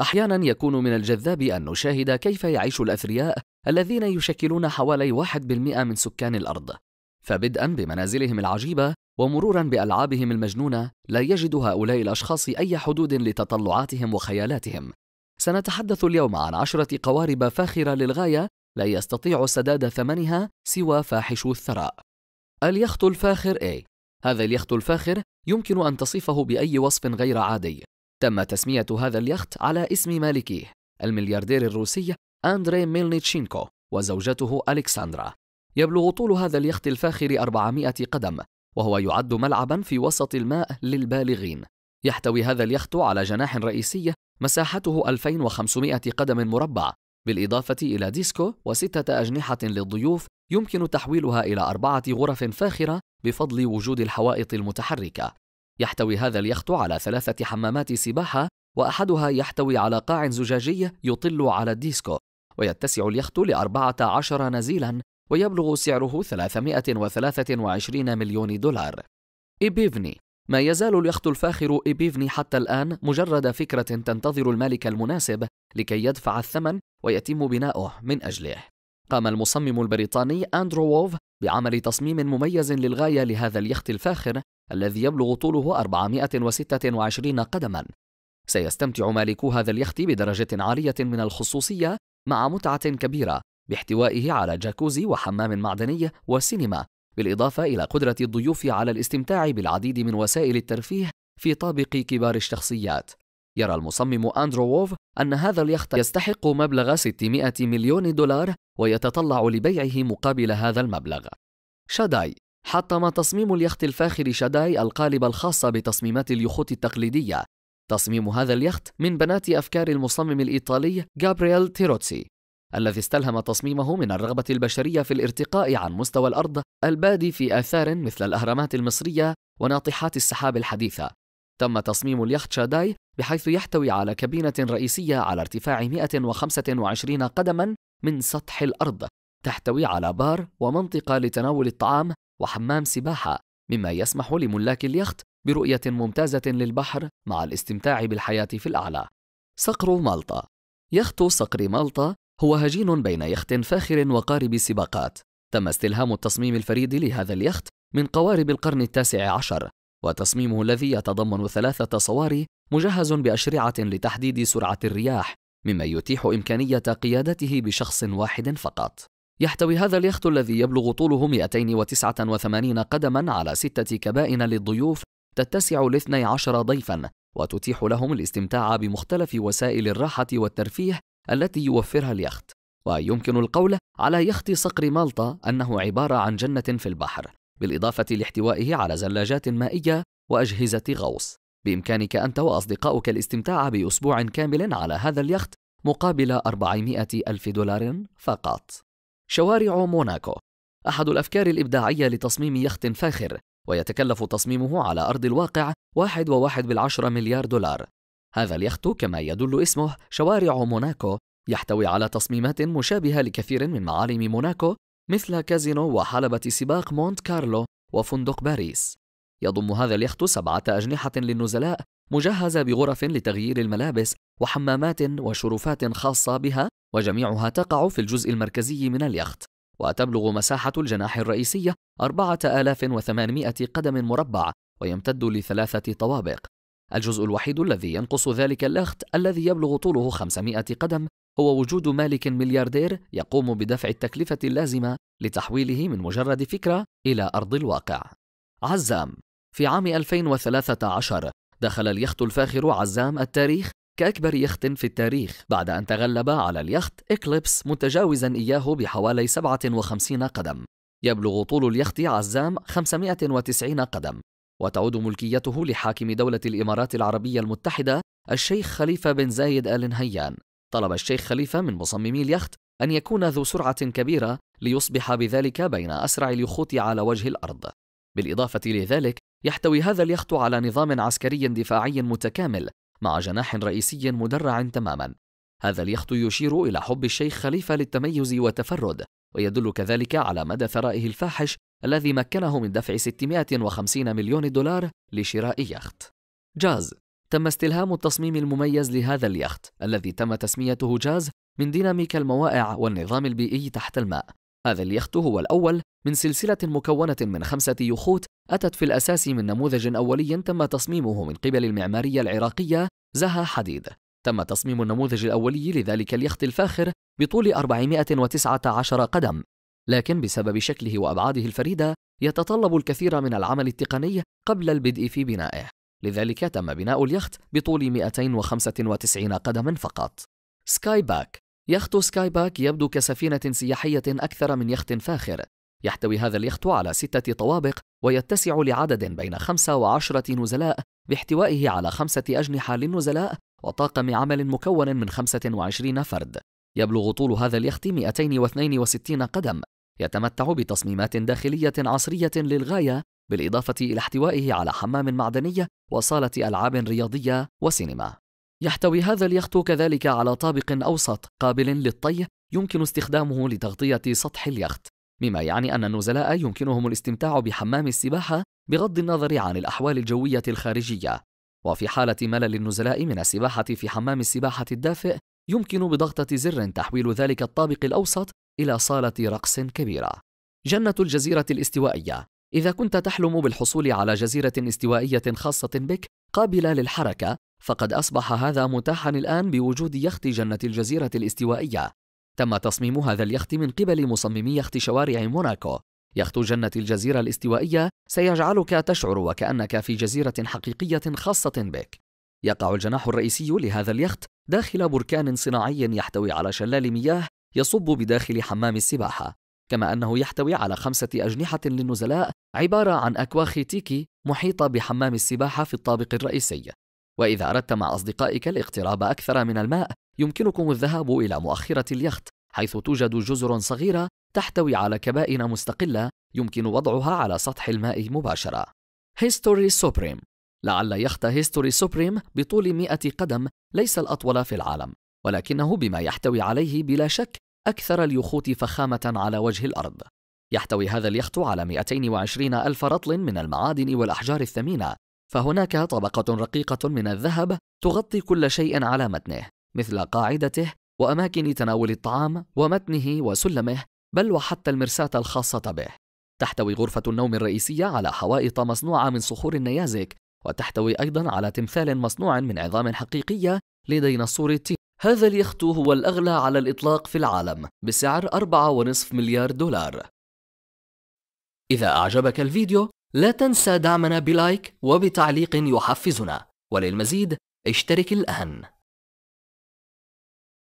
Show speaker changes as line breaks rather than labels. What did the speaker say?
احيانا يكون من الجذاب ان نشاهد كيف يعيش الاثرياء الذين يشكلون حوالي 1% من سكان الارض فبدءا بمنازلهم العجيبه ومرورا بالعابهم المجنونه لا يجد هؤلاء الاشخاص اي حدود لتطلعاتهم وخيالاتهم سنتحدث اليوم عن عشره قوارب فاخره للغايه لا يستطيع سداد ثمنها سوى فاحشو الثراء اليخت الفاخر A هذا اليخت الفاخر يمكن أن تصفه بأي وصف غير عادي تم تسمية هذا اليخت على اسم مالكيه الملياردير الروسي أندري ميلنيتشينكو وزوجته ألكسندرا يبلغ طول هذا اليخت الفاخر 400 قدم وهو يعد ملعبا في وسط الماء للبالغين يحتوي هذا اليخت على جناح رئيسي مساحته 2500 قدم مربع بالإضافة إلى ديسكو وستة أجنحة للضيوف يمكن تحويلها إلى أربعة غرف فاخرة بفضل وجود الحوائط المتحركة يحتوي هذا اليخت على ثلاثة حمامات سباحة وأحدها يحتوي على قاع زجاجي يطل على الديسكو ويتسع اليخت لأربعة عشر نزيلا ويبلغ سعره 323 مليون دولار إبيفني ما يزال اليخت الفاخر إبيفني حتى الآن مجرد فكرة تنتظر المالك المناسب لكي يدفع الثمن ويتم بناؤه من أجله قام المصمم البريطاني أندرو ووف بعمل تصميم مميز للغاية لهذا اليخت الفاخر الذي يبلغ طوله 426 قدما سيستمتع مالكو هذا اليخت بدرجة عالية من الخصوصية مع متعة كبيرة باحتوائه على جاكوزي وحمام معدني وسينما بالإضافة إلى قدرة الضيوف على الاستمتاع بالعديد من وسائل الترفيه في طابق كبار الشخصيات يرى المصمم أندرو ووف أن هذا اليخت يستحق مبلغ 600 مليون دولار ويتطلع لبيعه مقابل هذا المبلغ شاداي حطم تصميم اليخت الفاخر شاداي القالب الخاص بتصميمات اليخوت التقليدية تصميم هذا اليخت من بنات أفكار المصمم الإيطالي غابرييل تيروتسي الذي استلهم تصميمه من الرغبة البشرية في الارتقاء عن مستوى الأرض البادي في آثار مثل الأهرامات المصرية وناطحات السحاب الحديثة تم تصميم اليخت شاداي بحيث يحتوي على كابينة رئيسية على ارتفاع 125 قدما من سطح الأرض تحتوي على بار ومنطقة لتناول الطعام وحمام سباحة مما يسمح لملاك اليخت برؤية ممتازة للبحر مع الاستمتاع بالحياة في الأعلى صقر مالطا يخت صقر مالطا هو هجين بين يخت فاخر وقارب سباقات تم استلهام التصميم الفريد لهذا اليخت من قوارب القرن التاسع عشر وتصميمه الذي يتضمن ثلاثة صواري مجهز بأشرعة لتحديد سرعة الرياح مما يتيح إمكانية قيادته بشخص واحد فقط يحتوي هذا اليخت الذي يبلغ طوله 289 قدما على ستة كبائن للضيوف تتسع لاثني عشر ضيفا وتتيح لهم الاستمتاع بمختلف وسائل الراحة والترفيه التي يوفرها اليخت ويمكن القول على يخت صقر مالطا أنه عبارة عن جنة في البحر بالإضافة لاحتوائه على زلاجات مائية وأجهزة غوص بإمكانك أنت وأصدقائك الاستمتاع بأسبوع كامل على هذا اليخت مقابل 400 ألف دولار فقط شوارع موناكو أحد الأفكار الإبداعية لتصميم يخت فاخر ويتكلف تصميمه على أرض الواقع واحد وواحد بالعشرة مليار دولار هذا اليخت كما يدل اسمه شوارع موناكو يحتوي على تصميمات مشابهة لكثير من معالم موناكو مثل كازينو وحلبة سباق مونت كارلو وفندق باريس يضم هذا اليخت سبعة أجنحة للنزلاء مجهزة بغرف لتغيير الملابس وحمامات وشرفات خاصة بها وجميعها تقع في الجزء المركزي من اليخت وتبلغ مساحة الجناح الرئيسية 4800 قدم مربع ويمتد لثلاثة طوابق الجزء الوحيد الذي ينقص ذلك اليخت الذي يبلغ طوله 500 قدم هو وجود مالك ملياردير يقوم بدفع التكلفة اللازمة لتحويله من مجرد فكرة إلى أرض الواقع. عزام في عام 2013 دخل اليخت الفاخر عزام التاريخ كأكبر يخت في التاريخ بعد أن تغلب على اليخت إكليبس متجاوزا إياه بحوالي 57 قدم يبلغ طول اليخت عزام 590 قدم وتعود ملكيته لحاكم دولة الإمارات العربية المتحدة الشيخ خليفة بن زايد آل نهيان طلب الشيخ خليفة من مصممي اليخت أن يكون ذو سرعة كبيرة ليصبح بذلك بين أسرع اليخوت على وجه الأرض بالإضافة لذلك يحتوي هذا اليخت على نظام عسكري دفاعي متكامل مع جناح رئيسي مدرع تماما هذا اليخت يشير إلى حب الشيخ خليفة للتميز والتفرد ويدل كذلك على مدى ثرائه الفاحش الذي مكنه من دفع 650 مليون دولار لشراء يخت جاز تم استلهام التصميم المميز لهذا اليخت الذي تم تسميته جاز من ديناميكا الموائع والنظام البيئي تحت الماء هذا اليخت هو الأول من سلسلة مكونة من خمسة يخوت أتت في الأساس من نموذج أولي تم تصميمه من قبل المعمارية العراقية زها حديد تم تصميم النموذج الأولي لذلك اليخت الفاخر بطول 419 قدم لكن بسبب شكله وأبعاده الفريدة يتطلب الكثير من العمل التقني قبل البدء في بنائه لذلك تم بناء اليخت بطول 295 قدما فقط سكاي باك يخت سكاي باك يبدو كسفينة سياحية أكثر من يخت فاخر يحتوي هذا اليخت على ستة طوابق ويتسع لعدد بين خمسة وعشرة نزلاء باحتوائه على خمسة أجنحة للنزلاء وطاقم عمل مكون من 25 فرد يبلغ طول هذا اليخت 262 قدم يتمتع بتصميمات داخلية عصرية للغاية بالإضافة إلى احتوائه على حمام معدنية وصالة ألعاب رياضية وسينما يحتوي هذا اليخت كذلك على طابق أوسط قابل للطي يمكن استخدامه لتغطية سطح اليخت، مما يعني أن النزلاء يمكنهم الاستمتاع بحمام السباحة بغض النظر عن الأحوال الجوية الخارجية. وفي حالة ملل النزلاء من السباحة في حمام السباحة الدافئ، يمكن بضغطة زر تحويل ذلك الطابق الأوسط إلى صالة رقص كبيرة. جنة الجزيرة الاستوائية إذا كنت تحلم بالحصول على جزيرة استوائية خاصة بك قابلة للحركة فقد أصبح هذا متاحا الآن بوجود يخت جنة الجزيرة الاستوائية. تم تصميم هذا اليخت من قبل مصممي يخت شوارع موناكو. يخت جنة الجزيرة الاستوائية سيجعلك تشعر وكأنك في جزيرة حقيقية خاصة بك. يقع الجناح الرئيسي لهذا اليخت داخل بركان صناعي يحتوي على شلال مياه يصب بداخل حمام السباحة، كما أنه يحتوي على خمسة أجنحة للنزلاء عبارة عن أكواخ تيكي محيطة بحمام السباحة في الطابق الرئيسي. وإذا أردت مع أصدقائك الاقتراب أكثر من الماء يمكنكم الذهاب إلى مؤخرة اليخت حيث توجد جزر صغيرة تحتوي على كبائن مستقلة يمكن وضعها على سطح الماء مباشرة هيستوري سوبريم لعل يخت هيستوري سوبريم بطول 100 قدم ليس الأطول في العالم ولكنه بما يحتوي عليه بلا شك أكثر اليخوت فخامة على وجه الأرض يحتوي هذا اليخت على 220 ألف رطل من المعادن والأحجار الثمينة فهناك طبقة رقيقة من الذهب تغطي كل شيء على متنه، مثل قاعدته وأماكن تناول الطعام ومتنه وسلمه، بل وحتى المرساة الخاصة به. تحتوي غرفة النوم الرئيسية على حوائط مصنوعة من صخور النيازك، وتحتوي أيضًا على تمثال مصنوع من عظام حقيقية لديناصور التين. هذا اليخت هو الأغلى على الإطلاق في العالم بسعر 4.5 مليار دولار. إذا أعجبك الفيديو لا تنسى دعمنا بلايك وبتعليق يحفزنا وللمزيد اشترك الآن